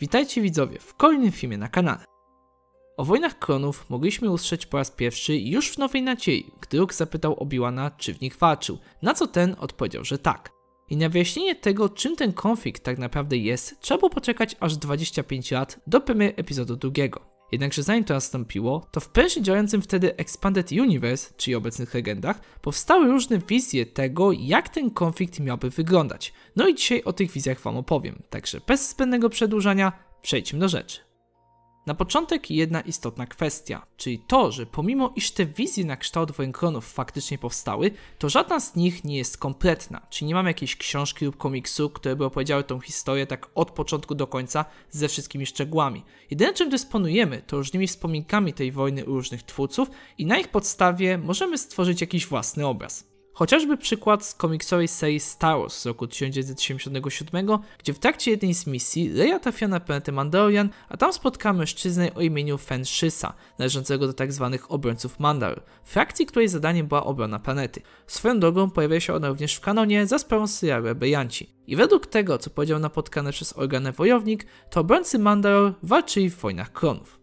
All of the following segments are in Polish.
Witajcie widzowie w kolejnym filmie na kanale. O wojnach klonów mogliśmy usłyszeć po raz pierwszy już w Nowej Nadziei, gdy Luke zapytał Obi-Wana, czy w nich walczył, na co ten odpowiedział, że tak. I na wyjaśnienie tego, czym ten konflikt tak naprawdę jest, trzeba było poczekać aż 25 lat do premiery epizodu drugiego. Jednakże zanim to nastąpiło, to w prężnie działającym wtedy Expanded Universe, czyli obecnych legendach, powstały różne wizje tego, jak ten konflikt miałby wyglądać. No i dzisiaj o tych wizjach wam opowiem, także bez zbędnego przedłużania przejdźmy do rzeczy. Na początek jedna istotna kwestia, czyli to, że pomimo iż te wizje na kształt Wojenkronów faktycznie powstały, to żadna z nich nie jest kompletna, czyli nie mamy jakiejś książki lub komiksu, które by opowiedziały tą historię tak od początku do końca ze wszystkimi szczegółami. Jedyne czym dysponujemy to różnymi wspominkami tej wojny u różnych twórców i na ich podstawie możemy stworzyć jakiś własny obraz. Chociażby przykład z komiksowej serii Star Wars z roku 1977, gdzie w trakcie jednej z misji Leia trafia na planetę Mandalorian, a tam spotka mężczyznę o imieniu Fen Shisa, należącego do tzw. Tak obrońców Mandal, frakcji której zadaniem była obrona planety. Swoją drogą pojawia się ona również w kanonie za sprawą serialu Rebelianci. I według tego, co powiedział napotkany przez organę wojownik, to obrońcy Mandalor walczyli w wojnach klonów.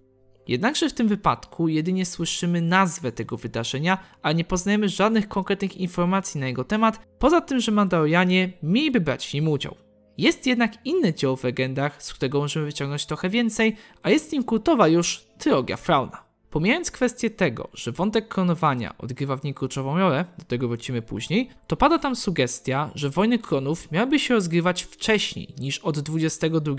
Jednakże w tym wypadku jedynie słyszymy nazwę tego wydarzenia, a nie poznajemy żadnych konkretnych informacji na jego temat, poza tym, że Mandalorianie mieliby brać w nim udział. Jest jednak inny dzieło w legendach, z którego możemy wyciągnąć trochę więcej, a jest nim kultowa już trylogia Frauna. Pomijając kwestię tego, że wątek klonowania odgrywa w niej kluczową rolę, do tego wrócimy później, to pada tam sugestia, że wojny klonów miałyby się rozgrywać wcześniej niż od 22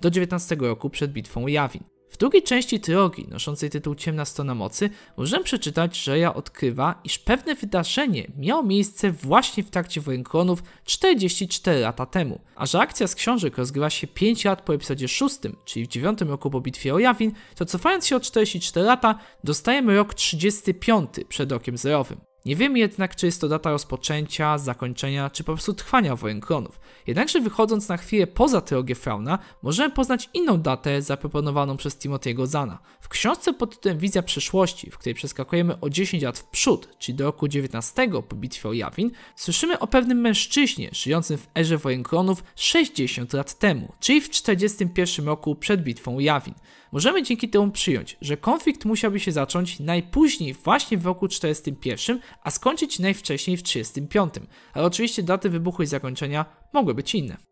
do 19 roku przed bitwą Jawin. W drugiej części trylogii, noszącej tytuł Ciemna Strona Mocy, możemy przeczytać, że ja odkrywa, iż pewne wydarzenie miało miejsce właśnie w trakcie Wojen Klonów 44 lata temu, a że akcja z książek rozgrywa się 5 lat po epizodzie 6, czyli w 9 roku po bitwie o Jawin, to cofając się o 44 lata, dostajemy rok 35 przed okiem zerowym. Nie wiemy jednak, czy jest to data rozpoczęcia, zakończenia, czy po prostu trwania wojen klonów. Jednakże wychodząc na chwilę poza teologię Frauna, możemy poznać inną datę zaproponowaną przez Timothy'ego Zana. W książce pod tytułem Wizja przyszłości, w której przeskakujemy o 10 lat w przód, czyli do roku 19 po bitwie o Jawin, słyszymy o pewnym mężczyźnie żyjącym w erze wojen klonów 60 lat temu, czyli w 41 roku przed bitwą o Jawin możemy dzięki temu przyjąć, że konflikt musiałby się zacząć najpóźniej właśnie w roku 41, a skończyć najwcześniej w 35. Ale oczywiście daty wybuchu i zakończenia mogły być inne.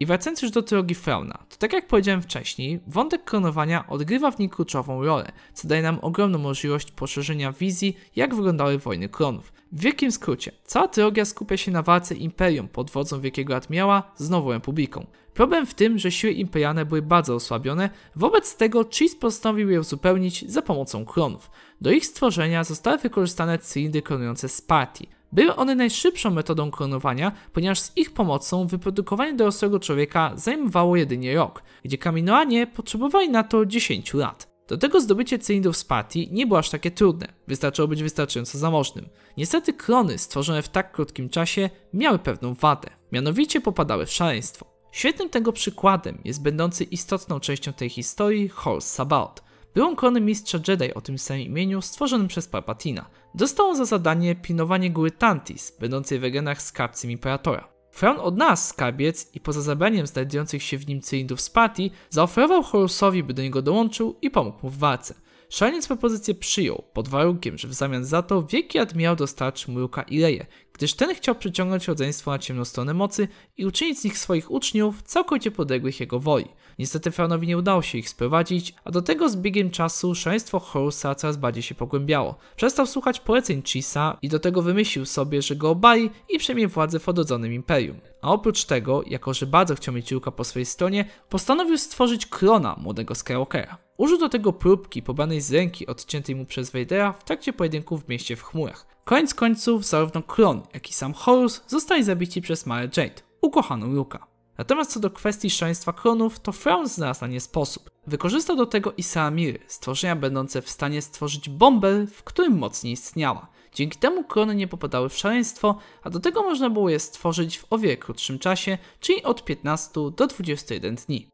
I wracając już do trylogii Frauna, to tak jak powiedziałem wcześniej, wątek klonowania odgrywa w niej kluczową rolę, co daje nam ogromną możliwość poszerzenia wizji, jak wyglądały wojny klonów. W wielkim skrócie, cała trylogia skupia się na walce Imperium pod wodzą Wielkiego Admiała z Nową Republiką. Problem w tym, że siły imperialne były bardzo osłabione, wobec tego Cheese postanowił je uzupełnić za pomocą klonów. Do ich stworzenia zostały wykorzystane cylindry klonujące Sparti, były one najszybszą metodą klonowania, ponieważ z ich pomocą wyprodukowanie dorosłego człowieka zajmowało jedynie rok, gdzie kaminoanie potrzebowali na to 10 lat. Do tego zdobycie cylindrów z partii nie było aż takie trudne, wystarczyło być wystarczająco zamożnym. Niestety klony stworzone w tak krótkim czasie miały pewną wadę, mianowicie popadały w szaleństwo. Świetnym tego przykładem jest będący istotną częścią tej historii Horst Sabaot, był on klonem mistrza Jedi o tym samym imieniu, stworzonym przez Palpatina. Dostał on za zadanie pilnowanie góry Tantis, będącej w regionach skarbcem Imperatora. Fraun odnalazł skarbiec i poza zabraniem znajdujących się w nim cylindrów z party, zaoferował Horusowi, by do niego dołączył i pomógł mu w walce. Szaleniec propozycję przyjął, pod warunkiem, że w zamian za to wielki admirał dostarczy mu i leje gdyż ten chciał przyciągnąć rodzeństwo na ciemną stronę mocy i uczynić z nich swoich uczniów całkowicie podległych jego woli. Niestety Fanowi nie udało się ich sprowadzić, a do tego z biegiem czasu szaleństwo Horusa coraz bardziej się pogłębiało. Przestał słuchać poleceń Chisa i do tego wymyślił sobie, że go obali i przejmie władzę w odrodzonym imperium. A oprócz tego, jako że bardzo chciał mieć Ruka po swojej stronie, postanowił stworzyć klona młodego Skywalkera. Użył do tego próbki pobranej z ręki odciętej mu przez Vadera w trakcie pojedynku w mieście w chmurach. Koniec końców zarówno Kron, jak i sam Horus zostali zabici przez Mare Jade, ukochaną Luka. Natomiast co do kwestii szaleństwa Kronów, to Fraun znalazł na nie sposób. Wykorzystał do tego Isaamiry, stworzenia będące w stanie stworzyć bombę, w którym moc nie istniała. Dzięki temu Krony nie popadały w szaleństwo, a do tego można było je stworzyć w o wiele krótszym czasie, czyli od 15 do 21 dni.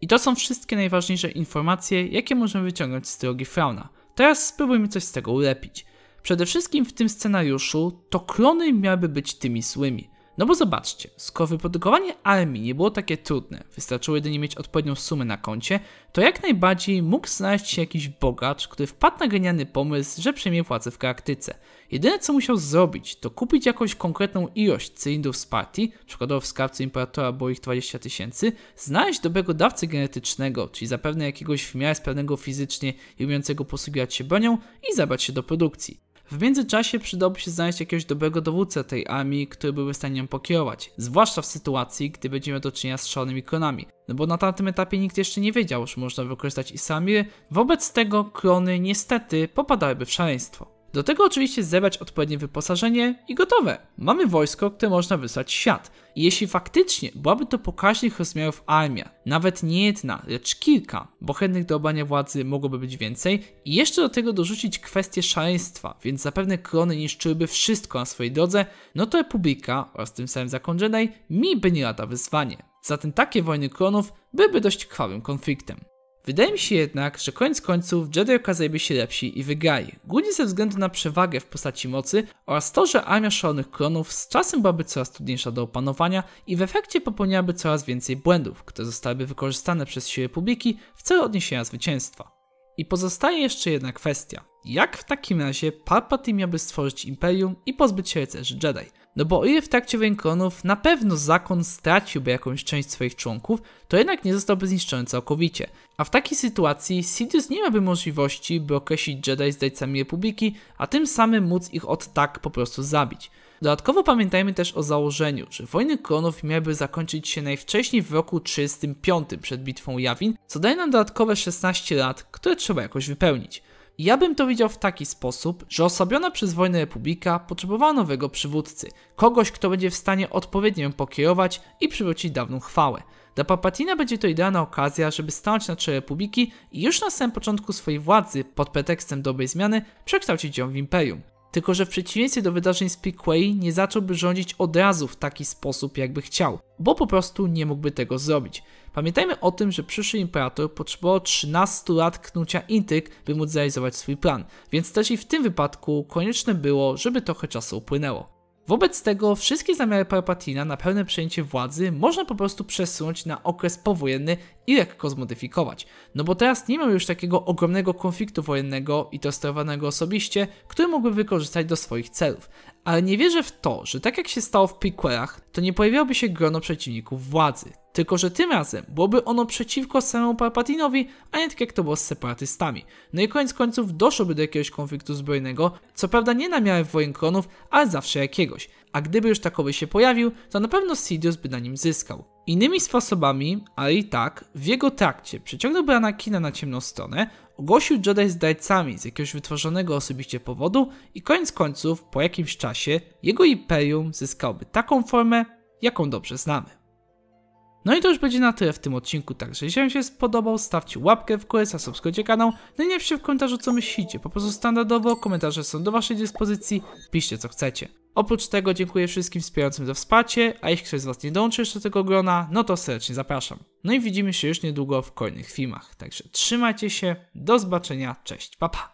I to są wszystkie najważniejsze informacje, jakie możemy wyciągnąć z drogi Frauna. Teraz spróbujmy coś z tego ulepić. Przede wszystkim w tym scenariuszu to klony miałyby być tymi złymi. No bo zobaczcie, skoro wyprodukowanie armii nie było takie trudne, wystarczyło jedynie mieć odpowiednią sumę na koncie, to jak najbardziej mógł znaleźć się jakiś bogacz, który wpadł na genialny pomysł, że przejmie władzę w galaktyce. Jedyne co musiał zrobić, to kupić jakąś konkretną ilość cylindrów z partii, przykładowo w skarbcu Imperatora było ich 20 tysięcy, znaleźć dobrego dawcy genetycznego, czyli zapewne jakiegoś w miarę sprawnego fizycznie i umiejącego posługiwać się bronią i zabrać się do produkcji. W międzyczasie przydałoby się znaleźć jakiegoś dobrego dowódcę tej armii, który byłby w stanie ją pokierować, zwłaszcza w sytuacji, gdy będziemy do czynienia z szalonymi klonami, no bo na tamtym etapie nikt jeszcze nie wiedział, że można wykorzystać Isamir, wobec tego klony niestety popadałyby w szaleństwo. Do tego oczywiście zebrać odpowiednie wyposażenie i gotowe. Mamy wojsko, które można wysłać w świat. I jeśli faktycznie byłaby to pokaźnych rozmiarów armia, nawet nie jedna, lecz kilka, bo chętnych do obania władzy mogłoby być więcej i jeszcze do tego dorzucić kwestię szaleństwa, więc zapewne krony niszczyłyby wszystko na swojej drodze, no to Republika oraz tym samym zakon Jedi mi by nie lata wyzwanie. Zatem takie wojny klonów byłyby dość krwawym konfliktem. Wydaje mi się jednak, że koniec końców Jedi okazaliby się lepsi i wygrali, głównie ze względu na przewagę w postaci mocy oraz to, że armia szalonych klonów z czasem byłaby coraz trudniejsza do opanowania i w efekcie popełniałaby coraz więcej błędów, które zostałyby wykorzystane przez siły publiki w celu odniesienia zwycięstwa. I pozostaje jeszcze jedna kwestia. Jak w takim razie Palpatine miałby stworzyć Imperium i pozbyć się rycerzy Jedi? no bo o ile w trakcie klonów na pewno zakon straciłby jakąś część swoich członków, to jednak nie zostałby zniszczony całkowicie. A w takiej sytuacji Sidious nie miałby możliwości, by określić Jedi dajcami Republiki, a tym samym móc ich od tak po prostu zabić. Dodatkowo pamiętajmy też o założeniu, że wojny klonów miałyby zakończyć się najwcześniej w roku 35 przed bitwą Jawin, co daje nam dodatkowe 16 lat, które trzeba jakoś wypełnić. Ja bym to widział w taki sposób, że osłabiona przez wojnę republika potrzebowała nowego przywódcy, kogoś, kto będzie w stanie odpowiednio ją pokierować i przywrócić dawną chwałę. Dla Papatina będzie to idealna okazja, żeby stanąć na czele republiki i już na samym początku swojej władzy, pod pretekstem dobrej zmiany, przekształcić ją w imperium tylko że w przeciwieństwie do wydarzeń z Pickway nie zacząłby rządzić od razu w taki sposób, jakby chciał, bo po prostu nie mógłby tego zrobić. Pamiętajmy o tym, że przyszły imperator potrzebował 13 lat knucia intryg, by móc zrealizować swój plan, więc też i w tym wypadku konieczne było, żeby trochę czasu upłynęło. Wobec tego wszystkie zamiary Palpatina na pełne przejęcie władzy można po prostu przesunąć na okres powojenny i lekko zmodyfikować. No bo teraz nie mamy już takiego ogromnego konfliktu wojennego i to sterowanego osobiście, który mógłby wykorzystać do swoich celów. Ale nie wierzę w to, że tak jak się stało w prequelach, to nie pojawiałoby się grono przeciwników władzy. Tylko, że tym razem byłoby ono przeciwko samemu Palpatinowi, a nie tak jak to było z separatystami. No i koniec końców doszłoby do jakiegoś konfliktu zbrojnego, co prawda nie na miarę wojen klonów, ale zawsze jakiegoś. A gdyby już takowy się pojawił, to na pewno Sidious by na nim zyskał. Innymi sposobami, ale i tak, w jego trakcie przyciągnąłby Anakina na ciemną stronę, ogłosił Jedi zdrajcami z jakiegoś wytworzonego osobiście powodu i koniec końców, po jakimś czasie, jego imperium zyskałoby taką formę, jaką dobrze znamy. No i to już będzie na tyle w tym odcinku, także jeśli Wam się spodobał, stawcie łapkę w górę, subskrybujcie kanał, no i napiszcie w komentarzu co myślicie, po prostu standardowo komentarze są do Waszej dyspozycji, piszcie co chcecie. Oprócz tego dziękuję wszystkim wspierającym za wsparcie, a jeśli ktoś z Was nie dołączy jeszcze do tego grona, no to serdecznie zapraszam. No i widzimy się już niedługo w kolejnych filmach, także trzymajcie się, do zobaczenia, cześć, pa pa!